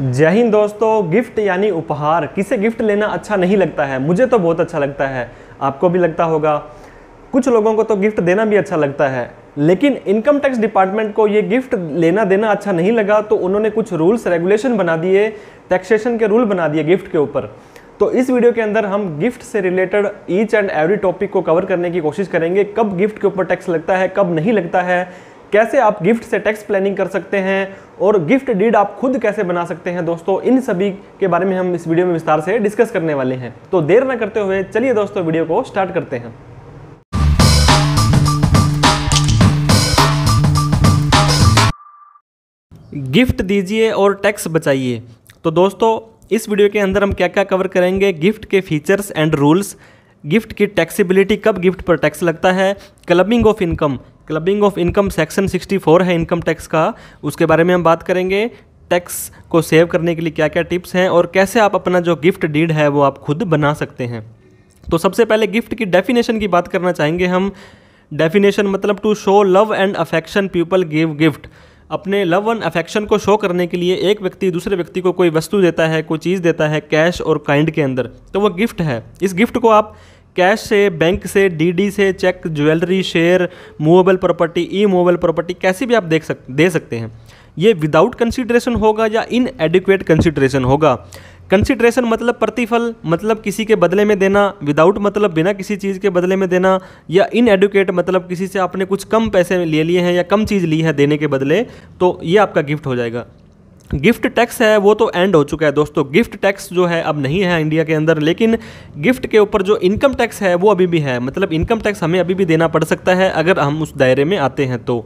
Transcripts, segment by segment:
जय हिंद दोस्तों गिफ्ट यानी उपहार किसे गिफ्ट लेना अच्छा नहीं लगता है मुझे तो बहुत अच्छा लगता है आपको भी लगता होगा कुछ लोगों को तो गिफ्ट देना भी अच्छा लगता है लेकिन इनकम टैक्स डिपार्टमेंट को ये गिफ्ट लेना देना अच्छा नहीं लगा तो उन्होंने कुछ रूल्स रेगुलेशन बना दिए टैक्सेशन के रूल बना दिए गिफ्ट के ऊपर तो इस वीडियो के अंदर हम गिफ्ट से related each and every topic को कवर करने की कोशिश करेंगे कब गिफ्ट के ऊपर टैक्स लगता है कब नहीं लगता है कैसे आप गिफ्ट से टैक्स प्लानिंग कर सकते हैं और गिफ्ट डीड आप खुद कैसे बना सकते हैं दोस्तों इन सभी के बारे में हम इस वीडियो में विस्तार से डिस्कस करने वाले हैं तो देर न करते हुए चलिए दोस्तों वीडियो को स्टार्ट करते हैं गिफ्ट दीजिए और टैक्स बचाइए तो दोस्तों इस वीडियो के अंदर हम क्या क्या कवर करेंगे गिफ्ट के फीचर्स एंड रूल्स गिफ्ट की टैक्सीबिलिटी कब गिफ्ट पर टैक्स लगता है clubbing of income clubbing of income section 64 है इनकम टैक्स का उसके बारे में हम बात करेंगे टैक्स को सेव करने के लिए क्या क्या टिप्स हैं और कैसे आप अपना जो गिफ्ट डीड है वो आप खुद बना सकते हैं तो सबसे पहले गिफ्ट की डेफिनेशन की बात करना चाहेंगे हम डेफिनेशन मतलब to show love and affection people give gift अपने लव एंड अफेक्शन को शो करने के लिए एक व्यक्ति दूसरे व्यक्ति को कोई वस्तु देता है कोई चीज़ देता है कैश और काइंड के अंदर तो वो गिफ्ट है इस गिफ्ट को आप कैश से बैंक से डीडी से cheque jewellery share movable property immovable property कैसी भी आप देख सक दे सकते हैं ये विदाउट कंसिड्रेशन होगा या इन एडिक्वेट कंसिड्रेशन होगा कंसिड्रेशन मतलब प्रतिफल मतलब किसी के बदले में देना विदाउट मतलब बिना किसी चीज़ के बदले में देना या इन एडुकेट मतलब किसी से आपने कुछ कम पैसे ले लिए हैं या कम चीज़ ली है देने के बदले तो ये आपका गिफ्ट हो जाएगा गिफ्ट टैक्स है वो तो एंड हो चुका है दोस्तों गिफ्ट टैक्स जो है अब नहीं है इंडिया के अंदर लेकिन गिफ्ट के ऊपर जो इनकम टैक्स है वो अभी भी है मतलब इनकम टैक्स हमें अभी भी देना पड़ सकता है अगर हम उस दायरे में आते हैं तो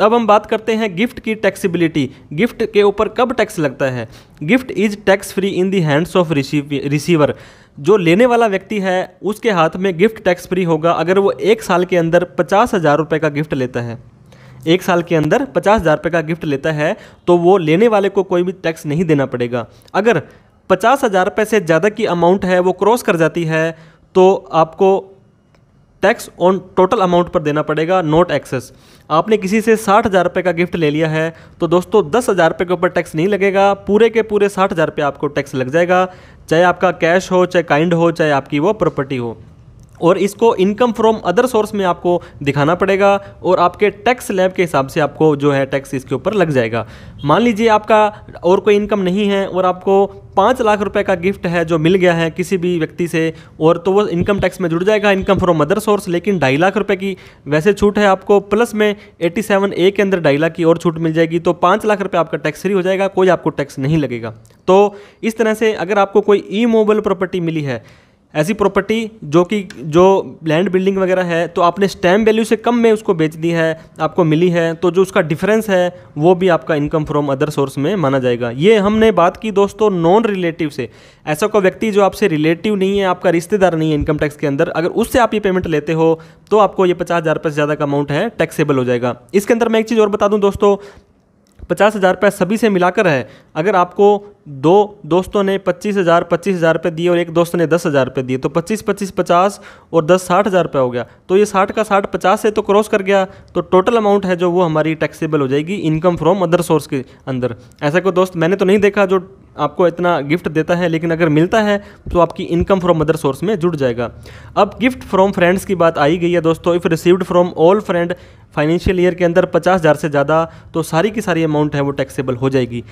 अब हम बात करते हैं गिफ्ट की टैक्सीबिलिटी गिफ्ट के ऊपर कब टैक्स लगता है gift is tax free in the hands of receiver जो लेने वाला व्यक्ति है उसके हाथ में गिफ्ट टैक्स फ्री होगा अगर वो एक साल के अंदर पचास हज़ार रुपये का गिफ्ट लेता है एक साल के अंदर पचास हज़ार रुपये का गिफ्ट लेता है तो वो लेने वाले को कोई भी टैक्स नहीं देना पड़ेगा अगर पचास हज़ार रुपये से ज़्यादा की अमाउंट है वो क्रॉस कर जाती है तो आपको टैक्स ऑन टोटल अमाउंट पर देना पड़ेगा नोट एक्सेस आपने किसी से साठ हज़ार रुपये का गिफ्ट ले लिया है तो दोस्तों दस हज़ार रुपये के ऊपर टैक्स नहीं लगेगा पूरे के पूरे साठ हज़ार रुपये आपको टैक्स लग जाएगा चाहे आपका कैश हो चाहे काइंड हो चाहे आपकी वो प्रॉपर्टी हो और इसको इनकम फ्रॉम अदर सोर्स में आपको दिखाना पड़ेगा और आपके टैक्स लैब के हिसाब से आपको जो है टैक्स इसके ऊपर लग जाएगा मान लीजिए आपका और कोई इनकम नहीं है और आपको पाँच लाख रुपए का गिफ्ट है जो मिल गया है किसी भी व्यक्ति से और तो वो इनकम टैक्स में जुड़ जाएगा इनकम फ्रॉम अदर सोर्स लेकिन ढाई लाख रुपए की वैसे छूट है आपको प्लस में 87 ए के अंदर ढाई लाख की और छूट मिल जाएगी तो पाँच लाख रुपए आपका टैक्स फ्री हो जाएगा कोई आपको टैक्स नहीं लगेगा तो इस तरह से अगर आपको कोई ई मोबाइल प्रॉपर्टी मिली है ऐसी प्रॉपर्टी जो कि जो लैंड बिल्डिंग वगैरह है तो आपने स्टैम्प वैल्यू से कम में उसको बेच दी है आपको मिली है तो जो उसका डिफरेंस है वो भी आपका इनकम फ्रॉम अदर सोर्स में माना जाएगा ये हमने बात की दोस्तों नॉन रिलेटिव से ऐसा कोई व्यक्ति जो आपसे रिलेटिव नहीं है आपका रिश्तेदार नहीं है इनकम टैक्स के अंदर अगर उससे आप ये पेमेंट लेते हो तो आपको ये पचास हज़ार से ज़्यादा का अमाउंट है टैक्सेबल हो जाएगा इसके अंदर मैं एक चीज़ और बता दूँ दोस्तों पचास हज़ार रुपये सभी से मिलाकर है अगर आपको दो दोस्तों ने पच्चीस हज़ार पच्चीस हज़ार रुपये दिए और एक दोस्त ने दस हज़ार रुपये दिए तो पच्चीस पच्चीस पचास और दस साठ हज़ार रुपये हो गया तो ये साठ का साठ पचास से तो क्रॉस कर गया तो टोटल अमाउंट है जो वो हमारी टैक्सेबल हो जाएगी इनकम फ्रॉम अदर सोर्स के अंदर ऐसा कोई दोस्त मैंने तो नहीं देखा जो आपको इतना गिफ्ट देता है लेकिन अगर मिलता है तो आपकी इनकम फ्रॉम अदर सोर्स में जुड़ जाएगा अब गिफ्ट फ्रॉम फ्रेंड्स की बात आई गई है दोस्तों if received from all friend financial year के अंदर पचास हज़ार से ज़्यादा तो सारी की सारी अमाउंट है वो टैक्सेबल हो जाएगी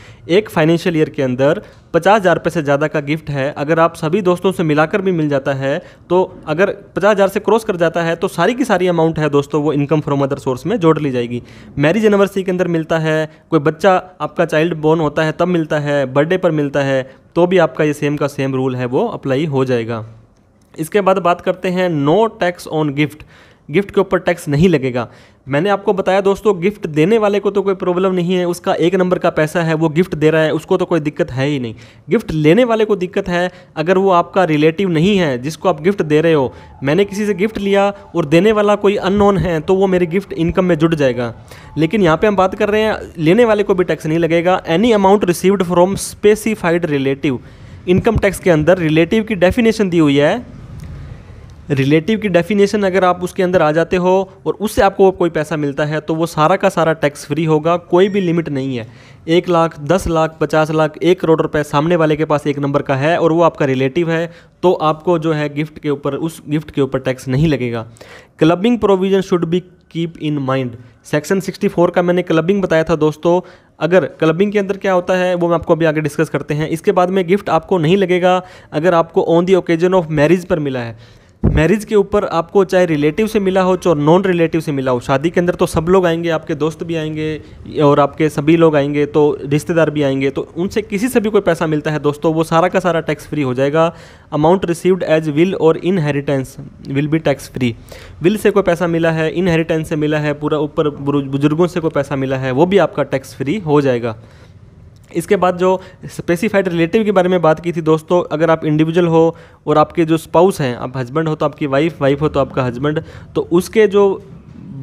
एक फाइनेंशियल ईयर के अंदर पचास हज़ार रुपये से ज़्यादा का गिफ्ट है अगर आप सभी दोस्तों से मिलाकर भी मिल जाता है तो अगर पचास हज़ार से क्रॉस कर जाता है तो सारी की सारी अमाउंट है दोस्तों वो इनकम फ्रॉम अदर सोर्स में जोड़ ली जाएगी मैरिज एनिवर्सरी के अंदर मिलता है कोई बच्चा आपका चाइल्ड बोर्न होता है तब मिलता है बर्थडे पर मिलता है तो भी आपका ये सेम का सेम रूल है वो अप्लाई हो जाएगा इसके बाद बात करते हैं no tax on gift gift के ऊपर टैक्स नहीं लगेगा मैंने आपको बताया दोस्तों गिफ्ट देने वाले को तो कोई प्रॉब्लम नहीं है उसका एक नंबर का पैसा है वो गिफ्ट दे रहा है उसको तो कोई दिक्कत है ही नहीं गिफ्ट लेने वाले को दिक्कत है अगर वो आपका रिलेटिव नहीं है जिसको आप गिफ्ट दे रहे हो मैंने किसी से गिफ्ट लिया और देने वाला कोई अननोन है तो वो मेरी गिफ्ट इनकम में जुड़ जाएगा लेकिन यहाँ पर हम बात कर रहे हैं लेने वाले को भी टैक्स नहीं लगेगा any amount received from specified relative income tax के अंदर रिलेटिव की डेफिनेशन दी हुई है रिलेटिव की डेफिनेशन अगर आप उसके अंदर आ जाते हो और उससे आपको कोई पैसा मिलता है तो वो सारा का सारा टैक्स फ्री होगा कोई भी लिमिट नहीं है एक लाख दस लाख पचास लाख एक करोड़ रुपए सामने वाले के पास एक नंबर का है और वो आपका रिलेटिव है तो आपको जो है गिफ्ट के ऊपर उस गिफ्ट के ऊपर टैक्स नहीं लगेगा clubbing provision should be keep in mind section 64 का मैंने क्लबिंग बताया था दोस्तों अगर क्लबिंग के अंदर क्या होता है वो मैं आपको अभी आगे डिस्कस करते हैं इसके बाद में गिफ्ट आपको नहीं लगेगा अगर आपको on the occasion of marriage पर मिला है मैरिज के ऊपर आपको चाहे रिलेटिव से मिला हो चाहे नॉन रिलेटिव से मिला हो शादी के अंदर तो सब लोग आएंगे आपके दोस्त भी आएंगे और आपके सभी लोग आएंगे तो रिश्तेदार भी आएंगे तो उनसे किसी से भी कोई पैसा मिलता है दोस्तों वो सारा का सारा टैक्स फ्री हो जाएगा अमाउंट रिसीव्ड एज विल और inheritance will be tax free will से कोई पैसा मिला है इनहेरिटेंस से मिला है पूरा ऊपर बुजुर्गों से कोई पैसा मिला है वो भी आपका टैक्स फ्री हो जाएगा इसके बाद जो स्पेसिफाइड रिलेटिव के बारे में बात की थी दोस्तों अगर आप इंडिविजुअल हो और आपके जो स्पाउस हैं आप हस्बैंड हो तो आपकी वाइफ वाइफ हो तो आपका हस्बैंड तो उसके जो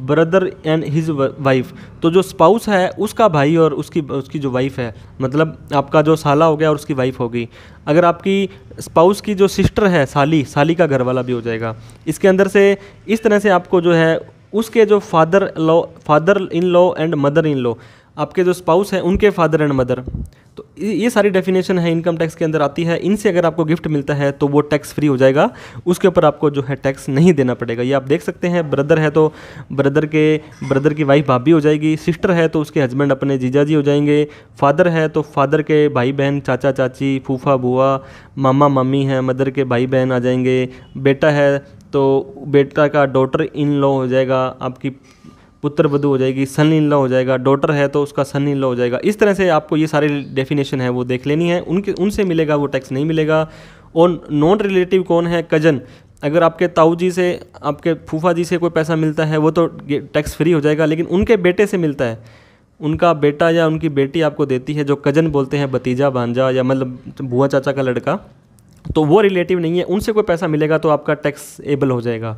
ब्रदर एंड हिज वाइफ तो जो स्पाउस है उसका भाई और उसकी उसकी जो वाइफ है मतलब आपका जो साला हो गया और उसकी वाइफ होगी अगर आपकी स्पाउस की जो सिस्टर है साली साली का घर वाला भी हो जाएगा इसके अंदर से इस तरह से आपको जो है उसके जो father law father in law and mother in law आपके जो स्पाउस हैं उनके फादर एंड मदर तो ये सारी डेफिनेशन है इनकम टैक्स के अंदर आती है इनसे अगर आपको गिफ्ट मिलता है तो वो टैक्स फ्री हो जाएगा उसके ऊपर आपको जो है टैक्स नहीं देना पड़ेगा ये आप देख सकते हैं ब्रदर है तो ब्रदर के ब्रदर की वाइफ भाभी हो जाएगी सिस्टर है तो उसके हस्बैंड अपने जीजा जी हो जाएंगे फादर है तो फादर के भाई बहन चाचा चाची फूफा बुआ मामा मामी हैं मदर के भाई बहन आ जाएंगे बेटा है तो बेटा का डॉटर इन लॉ हो जाएगा आपकी पुत्र वधु हो जाएगी सन इन लॉ हो जाएगा डॉटर है तो उसका सन इन लॉ हो जाएगा इस तरह से आपको ये सारी डेफिनेशन है वो देख लेनी है उनके उनसे मिलेगा वो टैक्स नहीं मिलेगा और नॉन रिलेटिव कौन है कजन अगर आपके ताऊ जी से आपके फूफा जी से कोई पैसा मिलता है वो तो टैक्स फ्री हो जाएगा लेकिन उनके बेटे से मिलता है उनका बेटा या उनकी बेटी आपको देती है जो कजन बोलते हैं भतीजा भांजा या मतलब बुआ चाचा का लड़का तो वो रिलेटिव नहीं है उनसे कोई पैसा मिलेगा तो आपका टैक्स एबल हो जाएगा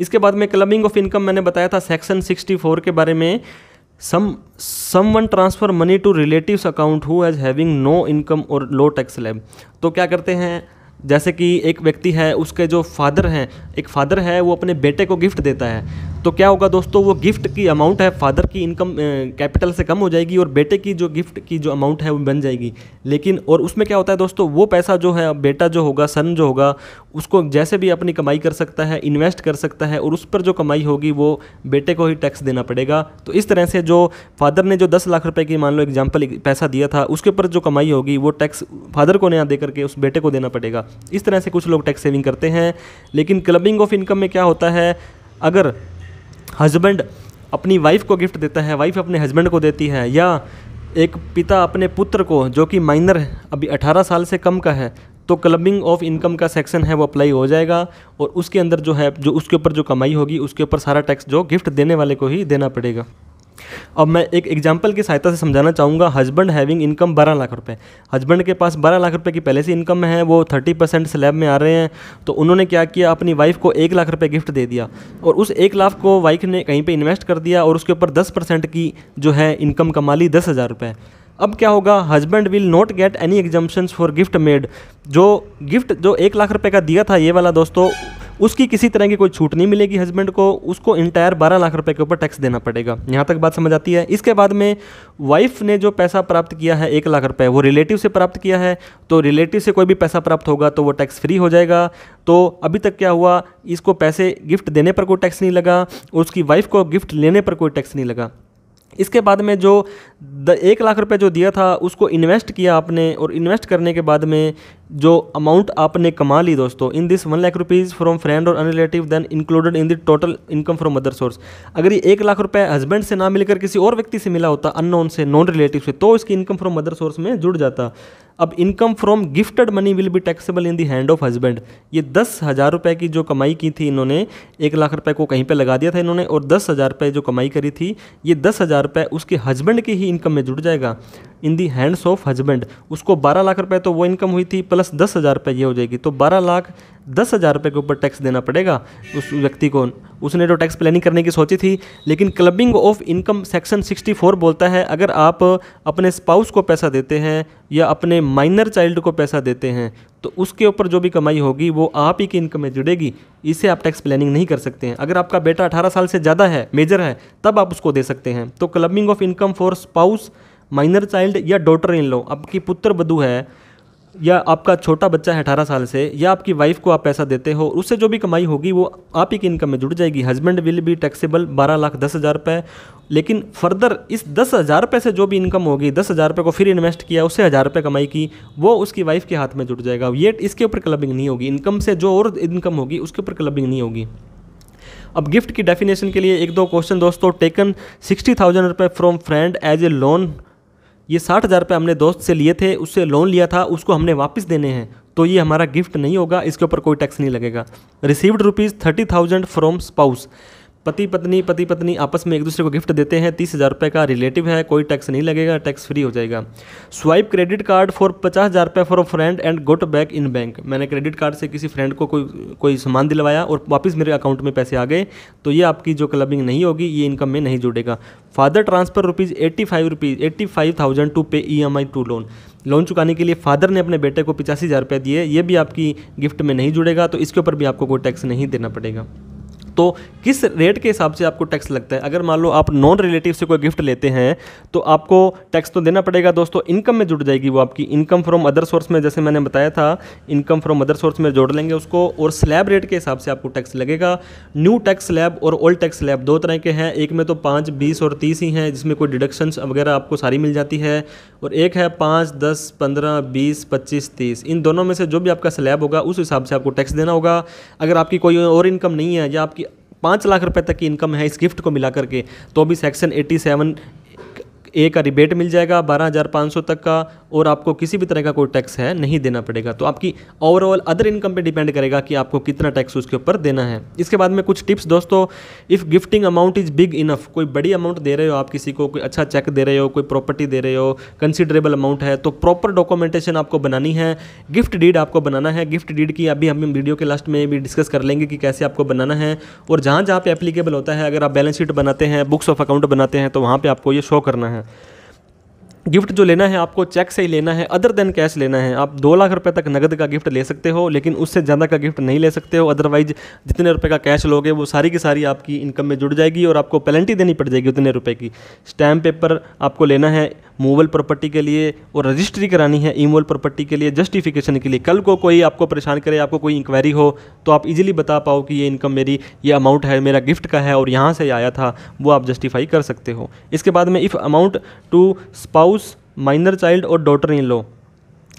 इसके बाद में क्लबिंग ऑफ इनकम मैंने बताया था सेक्शन 64 के बारे में some some one transfer money to relatives account who as having no income और लो टैक्स लैब तो क्या करते हैं जैसे कि एक व्यक्ति है उसके जो फादर हैं एक फादर है वो अपने बेटे को गिफ्ट देता है तो क्या होगा दोस्तों वो गिफ्ट की अमाउंट है फादर की इनकम कैपिटल से कम हो जाएगी और बेटे की जो गिफ्ट की जो अमाउंट है वो बन जाएगी लेकिन और उसमें क्या होता है दोस्तों वो पैसा जो है बेटा जो होगा सन जो होगा उसको जैसे भी अपनी कमाई कर सकता है इन्वेस्ट कर सकता है और उस पर जो कमाई होगी वो बेटे को ही टैक्स देना पड़ेगा तो इस तरह से जो फादर ने जो दस लाख रुपये की मान लो एग्जाम्पल पैसा दिया था उसके ऊपर जो कमाई होगी वो टैक्स फादर को नया दे करके उस बेटे को देना पड़ेगा इस तरह से कुछ लोग टैक्स सेविंग करते हैं लेकिन क्लबिंग ऑफ इनकम में क्या होता है अगर हस्बैंड अपनी वाइफ को गिफ्ट देता है वाइफ अपने हस्बैंड को देती है या एक पिता अपने पुत्र को जो कि माइनर अभी 18 साल से कम का है तो क्लबिंग ऑफ इनकम का सेक्शन है वो अप्लाई हो जाएगा और उसके अंदर जो है जो उसके ऊपर जो कमाई होगी उसके ऊपर सारा टैक्स जो गिफ्ट देने वाले को ही देना पड़ेगा अब मैं एक एग्जाम्पल की सहायता से समझाना चाहूँगा हस्बैंड हैविंग इनकम बारह लाख रुपए हस्बैंड के पास बारह लाख रुपए की पहले से इनकम है वो थर्टी परसेंट स्लैब में आ रहे हैं तो उन्होंने क्या किया अपनी वाइफ को एक लाख रुपये गिफ्ट दे दिया और उस एक लाख को वाइफ ने कहीं पर इन्वेस्ट कर दिया और उसके ऊपर दस परसेंट की जो है इनकम कमा ली दस हज़ार रुपये अब क्या होगा husband will not get any exemptions for gift made जो गिफ्ट जो एक लाख रुपए का दिया था ये वाला दोस्तों उसकी किसी तरह की कोई छूट नहीं मिलेगी हस्बैंड को उसको इंटायर बारह लाख रुपये के ऊपर टैक्स देना पड़ेगा यहाँ तक बात समझ आती है इसके बाद में वाइफ ने जो पैसा प्राप्त किया है एक लाख रुपये वो रिलेटिव से प्राप्त किया है तो रिलेटिव से कोई भी पैसा प्राप्त होगा तो वो टैक्स फ्री हो जाएगा तो अभी तक क्या हुआ इसको पैसे गिफ्ट देने पर कोई टैक्स नहीं लगा उसकी वाइफ को गिफ्ट लेने पर कोई टैक्स नहीं लगा इसके बाद में जो द एक लाख रुपए जो दिया था उसको इन्वेस्ट किया आपने और इन्वेस्ट करने के बाद में जो अमाउंट आपने कमा ली दोस्तों in this one lakh rupees from friend और un relative then included in the total income from other source अगर ये एक लाख रुपए हस्बैंड से ना मिलकर किसी और व्यक्ति से मिला होता अननोन से नॉन रिलेटिव से तो इसकी इनकम फ्रॉम अदर सोर्स में जुड़ जाता अब income from gifted money will be taxable in the hand of husband ये दस हज़ार रुपये की जो कमाई की थी इन्होंने एक लाख रुपए को कहीं पे लगा दिया था इन्होंने और दस हज़ार रुपये जो कमाई करी थी ये दस हज़ार रुपये उसके हस्बैंड की ही इनकम में जुड़ जाएगा in the hands of husband उसको बारह लाख रुपए तो वो इनकम हुई थी प्लस दस हज़ार रुपये ये हो जाएगी तो बारह लाख दस हज़ार रुपये के ऊपर टैक्स देना पड़ेगा उस व्यक्ति को उसने तो टैक्स प्लानिंग करने की सोची थी लेकिन क्लबिंग ऑफ इनकम सेक्शन 64 बोलता है अगर आप अपने स्पाउस को पैसा देते हैं या अपने माइनर चाइल्ड को पैसा देते हैं तो उसके ऊपर जो भी कमाई होगी वो आप ही की इनकम में जुड़ेगी इसे आप टैक्स प्लानिंग नहीं कर सकते हैं अगर आपका बेटा अठारह साल से ज़्यादा है मेजर है तब आप उसको दे सकते हैं तो clubbing of income for spouse minor child या डॉटर इन लॉ आपकी पुत्र बधु है या आपका छोटा बच्चा है अठारह साल से या आपकी वाइफ को आप पैसा देते हो उससे जो भी कमाई होगी वो आप ही की इनकम में जुड़ जाएगी हस्बैंड विल बी टैक्सेबल बारह लाख दस हज़ार रुपये लेकिन फर्दर इस दस हज़ार रुपये से जो भी इनकम होगी दस हज़ार रुपये को फिर इन्वेस्ट किया उससे हज़ार रुपये कमाई की वो उसकी वाइफ के हाथ में जुड़ जाएगा ये इसके ऊपर क्लबिंग नहीं होगी इनकम से जो और इनकम होगी उसके ऊपर क्लबिंग नहीं होगी अब गिफ्ट की डेफिनेशन के लिए एक दो क्वेश्चन दोस्तों taken sixty thousand rupees from friend as a loan ये साठ हज़ार रुपये हमने दोस्त से लिए थे उससे लोन लिया था उसको हमने वापस देने हैं तो ये हमारा गिफ्ट नहीं होगा इसके ऊपर कोई टैक्स नहीं लगेगा received rupees thirty thousand from spouse पति पत्नी पति पत्नी आपस में एक दूसरे को गिफ्ट देते हैं तीस हज़ार रुपये का रिलेटिव है कोई टैक्स नहीं लगेगा टैक्स फ्री हो जाएगा स्वाइप क्रेडिट कार्ड फॉर पचास हज़ार रुपये for a friend and got back in bank मैंने क्रेडिट कार्ड से किसी फ्रेंड को कोई कोई सामान दिलवाया और वापस मेरे अकाउंट में पैसे आ गए तो ये आपकी जो क्लबिंग नहीं होगी ये इनकम में नहीं जुड़ेगा father transfer rupees eighty five rupees eighty five thousand to pay E M I to loan loan चुकाने के लिए फादर ने अपने बेटे को पचासी हज़ार रुपये दिए ये भी आपकी गिफ्ट में नहीं जुड़ेगा तो इसके ऊपर भी आपको कोई टैक्स नहीं देना पड़ेगा तो किस रेट के हिसाब से आपको टैक्स लगता है अगर मान लो आप नॉन रिलेटिव से कोई गिफ्ट लेते हैं तो आपको टैक्स तो देना पड़ेगा दोस्तों इनकम में जुड़ जाएगी वो आपकी इनकम फ्रॉम अदर सोर्स में जैसे मैंने बताया था इनकम फ्रॉम अदर सोर्स में जोड़ लेंगे उसको और स्लैब रेट के हिसाब से आपको टैक्स लगेगा न्यू टैक्स स्लैब और ओल्ड टैक्स स्लैब दो तरह के हैं एक में तो पाँच बीस और तीस ही हैं जिसमें कोई डिडक्शंस वगैरह आपको सारी मिल जाती है और एक है पाँच दस पंद्रह बीस पच्चीस तीस इन दोनों में से जो भी आपका स्लैब होगा उस हिसाब से आपको टैक्स देना होगा अगर आपकी कोई और इनकम नहीं है या आपकी पाँच लाख रुपए तक की इनकम है इस गिफ्ट को मिला करके तो भी सेक्शन 87 ए का रिबेट मिल जाएगा बारह हज़ार पाँच सौ तक का और आपको किसी भी तरह का कोई टैक्स है नहीं देना पड़ेगा तो आपकी ओवरऑल अदर इनकम पे डिपेंड करेगा कि आपको कितना टैक्स उसके ऊपर देना है इसके बाद में कुछ टिप्स दोस्तों if gifting amount is big enough कोई बड़ी अमाउंट दे रहे हो आप किसी को कोई अच्छा चेक दे रहे हो कोई प्रॉपर्टी दे रहे हो कंसिडरेबल अमाउंट है तो प्रॉपर डॉक्यूमेंटेशन आपको बनानी है गिफ्ट डीड आपको बनाना है गिफ्ट डीड की अभी हम वीडियो के लास्ट में भी डिस्कस कर लेंगे कि कैसे आपको बनाना है और जहाँ जहाँ पे एप्लीकेबल होता है अगर आप बैलेंस शीट बनाते हैं बुक्स ऑफ अकाउंट बनाते हैं तो वहाँ पर आपको ये शो करना है गिफ्ट जो लेना है आपको चेक से ही लेना है अदर देन कैश लेना है आप दो लाख रुपए तक नगद का गिफ्ट ले सकते हो लेकिन उससे ज़्यादा का गिफ्ट नहीं ले सकते हो अदरवाइज जितने रुपए का कैश लोगे वो सारी की सारी आपकी इनकम में जुड़ जाएगी और आपको पेनल्टी देनी पड़ जाएगी उतने रुपये की स्टैम्प पेपर आपको लेना है मूवल प्रॉपर्टी के लिए और रजिस्ट्री करानी है ईमोल प्रॉपर्टी के लिए जस्टिफिकेशन के लिए कल को कोई आपको परेशान करे आपको कोई इंक्वायरी हो तो आप इजीली बता पाओ कि ये इनकम मेरी ये अमाउंट है मेरा गिफ्ट का है और यहाँ से आया था वो आप जस्टिफाई कर सकते हो इसके बाद में if amount to spouse spouse minor child और डॉटर इन लॉ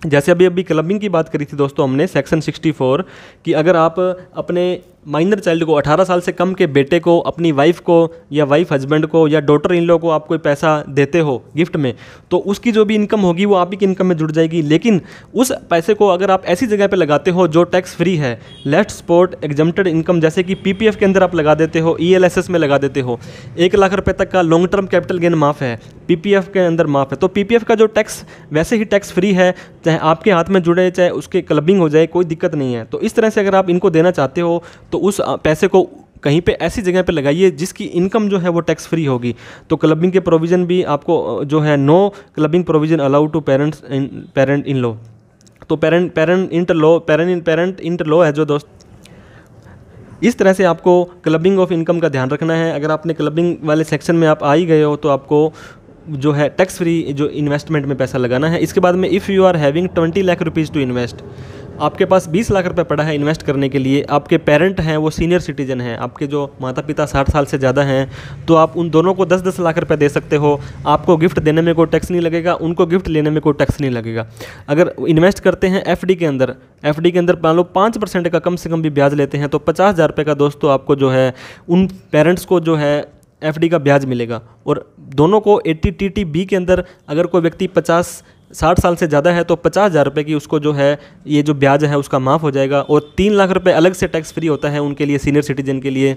जैसे अभी अभी क्लबिंग की बात करी थी दोस्तों हमने सेक्शन 64 कि अगर आप अपने माइनर चाइल्ड को 18 साल से कम के बेटे को अपनी वाइफ को या वाइफ हस्बैंड को या डॉटर इन लोग को आप कोई पैसा देते हो गिफ्ट में तो उसकी जो भी इनकम होगी वो आप ही की इनकम में जुड़ जाएगी लेकिन उस पैसे को अगर आप ऐसी जगह पर लगाते हो जो टैक्स फ्री है लेफ्ट स्पोर्ट एग्जम्प्टेड इनकम जैसे कि पी के अंदर आप लगा देते हो ई e में लगा देते हो एक लाख रुपये तक का लॉन्ग टर्म कैपिटल गेन माफ़ है पी के अंदर माफ़ है तो पी का जो टैक्स वैसे ही टैक्स फ्री है चाहे आपके हाथ में जुड़े चाहे उसके क्लबिंग हो जाए कोई दिक्कत नहीं है तो इस तरह से अगर आप इनको देना चाहते हो तो उस पैसे को कहीं पे ऐसी जगह पे लगाइए जिसकी इनकम जो है वो टैक्स फ्री होगी तो क्लबिंग के प्रोविज़न भी आपको जो है no clubbing provision allowed to parents in parent in law तो parent parent inter law parent in parent inter law है जो दोस्त इस तरह से आपको क्लबिंग ऑफ इनकम का ध्यान रखना है अगर आपने क्लबिंग वाले सेक्शन में आप आ ही गए हो तो आपको जो है टैक्स फ्री जो इन्वेस्टमेंट में पैसा लगाना है इसके बाद में if you are having twenty lakh rupees to invest आपके पास बीस लाख रुपये पड़ा है इन्वेस्ट करने के लिए आपके पेरेंट हैं वो सीनियर सिटीजन हैं आपके जो माता पिता साठ साल से ज़्यादा हैं तो आप उन दोनों को दस दस लाख रुपये दे सकते हो आपको गिफ्ट देने में कोई टैक्स नहीं लगेगा उनको गिफ्ट लेने में कोई टैक्स नहीं लगेगा अगर इन्वेस्ट करते हैं एफ के अंदर एफ के अंदर मान लो पाँच परसेंट का कम से कम भी ब्याज लेते हैं तो पचास हज़ार रुपये का दोस्तों आपको जो है उन पेरेंट्स को जो है एफ का ब्याज मिलेगा और दोनों को ए टी टी बी के अंदर अगर कोई व्यक्ति पचास साठ साल से ज़्यादा है तो पचास हज़ार रुपये की उसको जो है ये जो ब्याज है उसका माफ़ हो जाएगा और तीन लाख रुपये अलग से टैक्स फ्री होता है उनके लिए सीनियर सिटीजन के लिए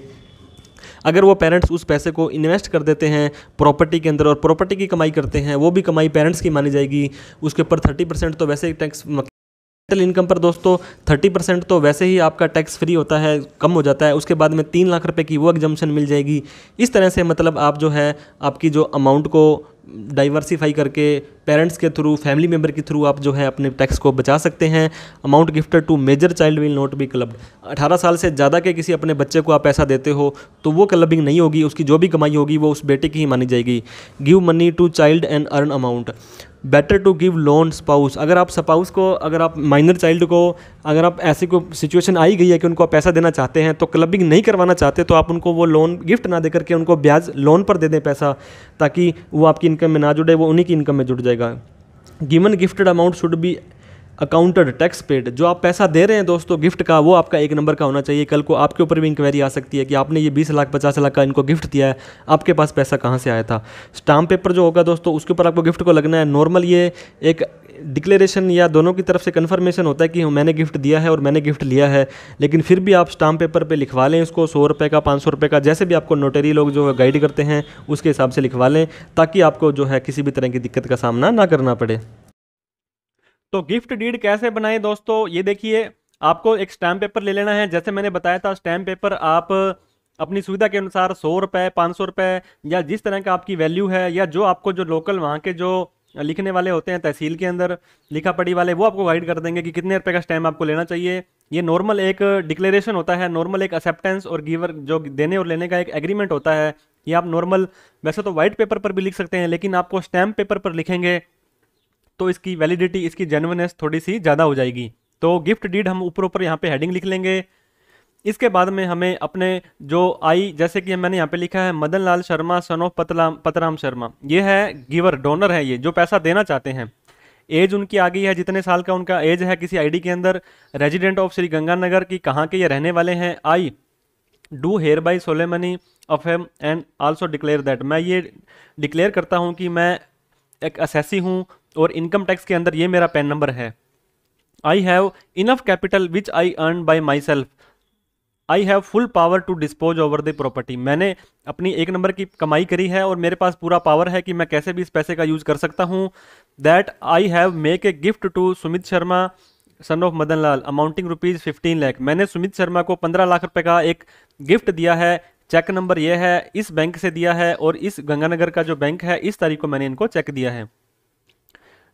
अगर वो पेरेंट्स उस पैसे को इन्वेस्ट कर देते हैं प्रॉपर्टी के अंदर और प्रॉपर्टी की कमाई करते हैं वो भी कमाई पेरेंट्स की मानी जाएगी उसके ऊपर थर्टी परसेंट तो वैसे ही टैक्स कैपिटल इनकम पर दोस्तों थर्टी परसेंट तो वैसे ही आपका टैक्स फ्री होता है कम हो जाता है उसके बाद में तीन लाख रुपये की वो एग्जम्पन मिल जाएगी इस तरह से मतलब आप जो है आपकी जो अमाउंट को डाइवर्सीफाई करके पेरेंट्स के थ्रू फैमिली मेम्बर के थ्रू आप जो है अपने टैक्स को बचा सकते हैं amount gifted to major child will not be clubbed 18 साल से ज़्यादा के किसी अपने बच्चे को आप पैसा देते हो तो वो क्लबिंग नहीं होगी उसकी जो भी कमाई होगी वो उस बेटे की ही मानी जाएगी give money to child and earn amount better to give loan spouse अगर आप स्पाउस को अगर आप माइनर चाइल्ड को अगर आप ऐसी कोई सिचुएशन आई गई है कि उनको पैसा देना चाहते हैं तो क्लबिंग नहीं करवाना चाहते तो आप उनको वो लोन गिफ्ट ना दे करके उनको ब्याज लोन पर दे दें पैसा ताकि वो आपकी इनकम में ना जुड़े वो उन्हीं की इनकम में जुड़ जाएगा given gifted amount should be accounted tax paid जो आप पैसा दे रहे हैं दोस्तों गिफ्ट का वो आपका एक नंबर का होना चाहिए कल को आपके ऊपर भी इंक्वायरी आ सकती है कि आपने ये बीस लाख पचास लाख का इनको गिफ्ट दिया है आपके पास पैसा कहाँ से आया था स्टाम्प पेपर जो होगा दोस्तों उसके ऊपर आपको गिफ्ट को लगना है नॉर्मल ये एक डिक्लेरेशन या दोनों की तरफ से कन्फर्मेशन होता है कि मैंने गिफ्ट दिया है और मैंने गिफ्ट लिया है लेकिन फिर भी आप स्टाम्प पेपर पे लिखवा लें उसको सौ रुपये का पाँच सौ रुपये का जैसे भी आपको नोटरी लोग जो गाइड करते हैं उसके हिसाब से लिखवा लें ताकि आपको जो है किसी भी तरह की दिक्कत का सामना ना करना पड़े तो गिफ्ट डीड कैसे बनाए दोस्तों ये देखिए आपको एक स्टैम्प पेपर ले लेना है जैसे मैंने बताया था स्टैम्प पेपर आप अपनी सुविधा के अनुसार सौ रुपए पाँच सौ रुपए या जिस तरह का आपकी वैल्यू है या जो आपको जो लोकल वहाँ के जो लिखने वाले होते हैं तहसील के अंदर लिखा पढ़ी वाले वो आपको गाइड कर देंगे कि कितने रुपए का स्टैम्प आपको लेना चाहिए ये नॉर्मल एक डिक्लेरेशन होता है नॉर्मल एक एक्सेप्टेंस और गिवर जो देने और लेने का एक एग्रीमेंट होता है ये आप नॉर्मल वैसे तो वाइट पेपर पर भी लिख सकते हैं लेकिन आपको स्टैम्प पेपर पर लिखेंगे तो इसकी वैलिडिटी इसकी जेनवनेस थोड़ी सी ज़्यादा हो जाएगी तो गिफ्ट डीड हम ऊपर ऊपर यहाँ पे हेडिंग लिख लेंगे इसके बाद में हमें अपने जो आई जैसे कि मैंने यहाँ पे लिखा है मदन लाल शर्मा सन ऑफ पतलाम पतराम शर्मा ये है गिवर डोनर है ये जो पैसा देना चाहते हैं एज उनकी आ गई है जितने साल का उनका एज है किसी आईडी के अंदर रेजिडेंट ऑफ श्री गंगानगर की कहाँ के ये रहने वाले हैं I do hereby solemnly affirm and also declare that मैं ये डिक्लेयर करता हूँ कि मैं एक असेसी हूँ और इनकम टैक्स के अंदर ये मेरा पैन नंबर है I have enough capital which I earn by myself I have full power to dispose over the property मैंने अपनी एक नंबर की कमाई करी है और मेरे पास पूरा पावर है कि मैं कैसे भी इस पैसे का यूज़ कर सकता हूँ that I have make a gift to Sumit Sharma son of Madan Lal amounting rupees fifteen lakh मैंने सुमित शर्मा को पंद्रह लाख रुपये का एक गिफ्ट दिया है चेक नंबर यह है इस बैंक से दिया है और इस गंगानगर का जो बैंक है इस तारीख को मैंने इनको चेक दिया है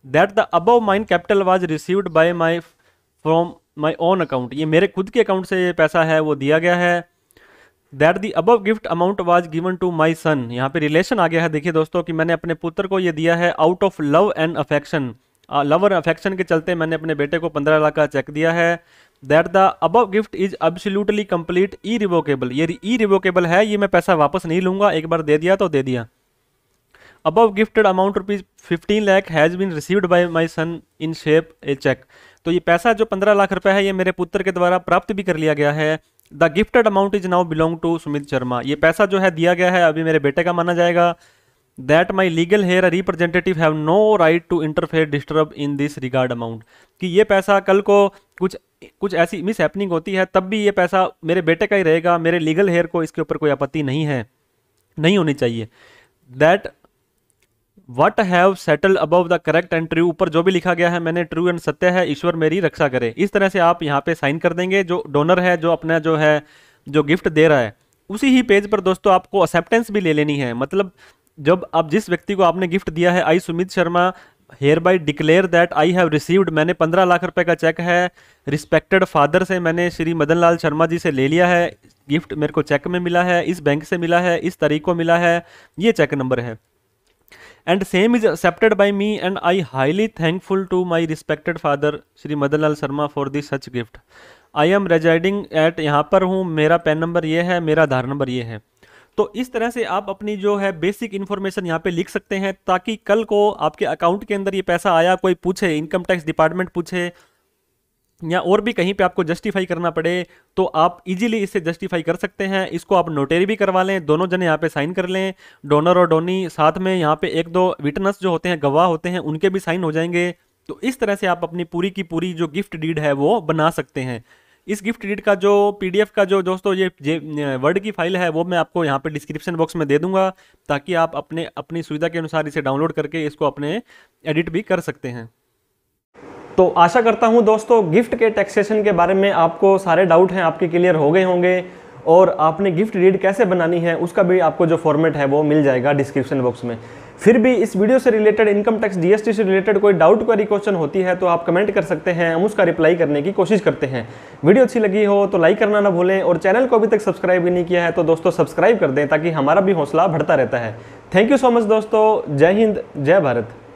that the above mine capital was received by my from my own account ये मेरे खुद के अकाउंट से ये पैसा है वो दिया गया है that the above gift amount was given to my son यहाँ पे रिलेशन आ गया है देखिए दोस्तों कि मैंने अपने पुत्र को ये दिया है out of love and affection love और अफेक्शन के चलते मैंने अपने बेटे को पंद्रह लाख का चेक दिया है that the above gift is absolutely complete irrevocable ये ई रिवोकेबल है ये मैं पैसा वापस नहीं लूँगा एक बार दे दिया तो दे दिया above gifted amount rupees fifteen lakh has been received by my son in shape a cheque तो ये पैसा जो पंद्रह लाख रुपए है ये मेरे पुत्र के द्वारा प्राप्त भी कर लिया गया है the gifted amount is now belong to Sumit Sharma ये पैसा जो है दिया गया है अभी मेरे बेटे का माना जाएगा that my legal heir representative have no right to interfere disturb in this regard amount कि ये पैसा कल को कुछ कुछ ऐसी मिस हैपनिंग होती है तब भी ये पैसा मेरे बेटे का ही रहेगा मेरे लीगल हेयर को इसके ऊपर कोई आपत्ति नहीं है नहीं होनी चाहिए that what have settled above the correct and true ऊपर जो भी लिखा गया है मैंने ट्रू एंड सत्य है ईश्वर मेरी रक्षा करे इस तरह से आप यहाँ पे साइन कर देंगे जो डोनर है जो अपना जो है जो गिफ्ट दे रहा है उसी ही पेज पर दोस्तों आपको एक्सेप्टेंस भी ले लेनी है मतलब जब आप जिस व्यक्ति को आपने गिफ्ट दिया है I Sumit Sharma hereby declare that I have received मैंने पंद्रह लाख रुपए का चेक है रिस्पेक्टेड फादर से मैंने श्री मदन लाल शर्मा जी से ले लिया है गिफ्ट मेरे को चेक में मिला है इस बैंक से मिला है इस तरीक़ को मिला है ये चेक नंबर है and same is accepted by me and I highly thankful to my respected father Shri Madan Lal Sharma for this such gift I am residing at यहाँ पर हूँ मेरा पेन नंबर ये है मेरा आधार नंबर ये है तो इस तरह से आप अपनी जो है बेसिक इन्फॉर्मेशन यहाँ पे लिख सकते हैं ताकि कल को आपके अकाउंट के अंदर ये पैसा आया कोई पूछे इनकम टैक्स डिपार्टमेंट पूछे या और भी कहीं पे आपको जस्टिफाई करना पड़े तो आप इजीली इसे जस्टिफाई कर सकते हैं इसको आप नोटेरी भी करवा लें दोनों जने यहाँ पे साइन कर लें डोनर और डोनी साथ में यहाँ पे एक दो विटनेस जो होते हैं गवाह होते हैं उनके भी साइन हो जाएंगे तो इस तरह से आप अपनी पूरी की पूरी जो गिफ्ट डीड है वो बना सकते हैं इस गिफ्ट डीड का जो पी का जो दोस्तों ये जे वर्ड की फाइल है वो मैं आपको यहाँ पे डिस्क्रिप्शन बॉक्स में दे दूंगा ताकि आप अपने अपनी सुविधा के अनुसार इसे डाउनलोड करके इसको अपने एडिट भी कर सकते हैं तो आशा करता हूँ दोस्तों गिफ्ट के टैक्सेशन के बारे में आपको सारे डाउट हैं आपके क्लियर हो गए होंगे और आपने गिफ्ट रीड कैसे बनानी है उसका भी आपको जो फॉर्मेट है वो मिल जाएगा डिस्क्रिप्शन बॉक्स में फिर भी इस वीडियो से रिलेटेड इनकम टैक्स जीएसटी से रिलेटेड कोई डाउट क्वेरी क्वेश्चन होती है तो आप कमेंट कर सकते हैं हम उसका रिप्लाई करने की कोशिश करते हैं वीडियो अच्छी लगी हो तो लाइक करना ना भूलें और चैनल को अभी तक सब्सक्राइब भी नहीं किया है तो दोस्तों सब्सक्राइब कर दें ताकि हमारा भी हौसला बढ़ता रहता है थैंक यू सो मच दोस्तों जय हिंद जय भारत